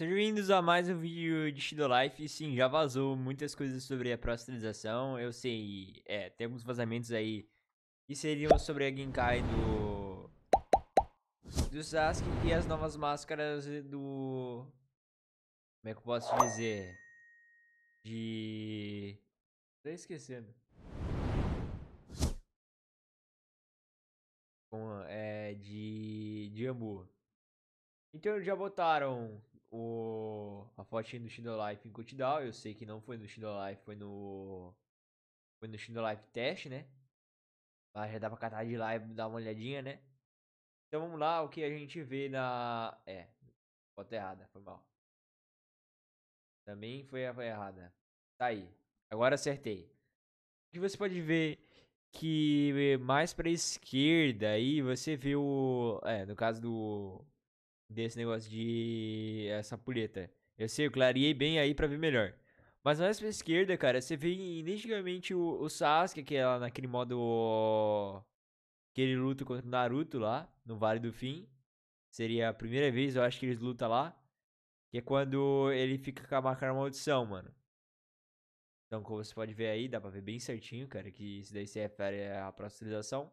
Sejam bem-vindos a mais um vídeo de Shadow Life. sim, já vazou muitas coisas sobre a atualização. Eu sei, é, tem alguns vazamentos aí que seriam sobre a Genkai do. do Sasuke e as novas máscaras do. Como é que eu posso dizer? De. Tô esquecendo. Com, é, de. de Amor. Então já botaram o, a fotinha do Shindo Life em Cotidown. Eu sei que não foi no Shindolife Life, foi no. Foi no Shindolife Life Test, né? Mas já dá pra catar de live e dar uma olhadinha, né? Então vamos lá, o que a gente vê na. É, foto errada, foi mal. Também foi, foi errada. Tá aí. Agora acertei. o que você pode ver que é mais pra esquerda aí você vê o. É, no caso do desse negócio de essa puleta. Eu sei, eu clareei bem aí para ver melhor. Mas na esquerda, cara, você vê identicamente o, o Sasuke, que é lá naquele modo. que ele luta contra o Naruto lá, no Vale do Fim. Seria a primeira vez, eu acho, que eles lutam lá. Que é quando ele fica com a marca maldição, mano. Então, como você pode ver aí, dá pra ver bem certinho, cara, que isso daí se refere à pasteurização.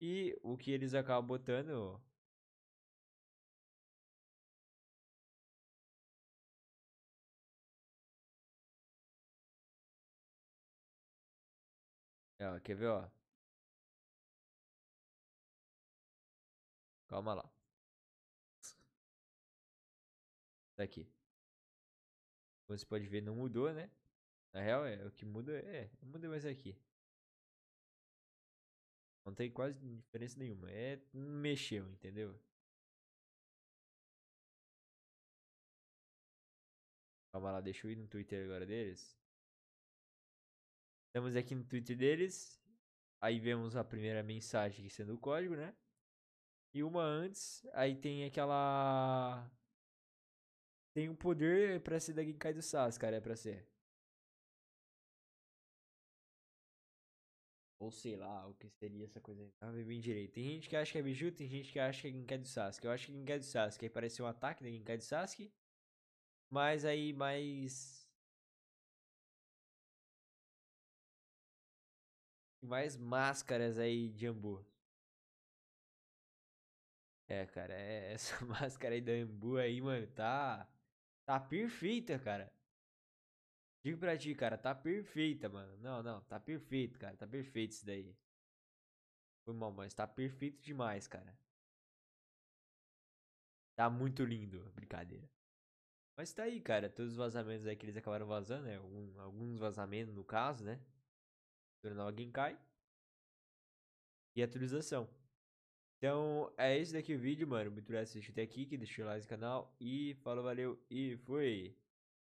E o que eles acabam botando É, ó, quer ver, ó? Calma lá. Tá aqui. Como você pode ver, não mudou, né? Na real, é, o que muda é. Muda mais aqui. Não tem quase diferença nenhuma. É. Mexeu, entendeu? Calma lá, deixa eu ir no Twitter agora deles. Estamos aqui no Twitter deles. Aí vemos a primeira mensagem sendo o código, né? E uma antes, aí tem aquela. Tem o um poder pra ser da Genkai do Sas, cara, é pra ser. Ou sei lá, o que seria essa coisa aí. Não bem direito. Tem gente que acha que é Biju, tem gente que acha que é Genkai do Sasuke. Eu acho que é Genkai do Sasuke. Aí parece um ataque da Genkai do Sasuke. Mas aí mais mais máscaras aí de Ambu. É, cara, é, essa máscara aí da Ambu aí, mano, tá. Tá perfeita, cara. Digo pra ti, cara, tá perfeita, mano. Não, não, tá perfeito, cara. Tá perfeito isso daí. Foi mal, mas tá perfeito demais, cara. Tá muito lindo, brincadeira. Mas tá aí, cara. Todos os vazamentos aí que eles acabaram vazando, né? alguns vazamentos no caso, né? alguém Genkai. E atualização. Então, é esse daqui o vídeo, mano. Muito obrigado por assistir até aqui, que deixa o like no canal. E falou, valeu e fui!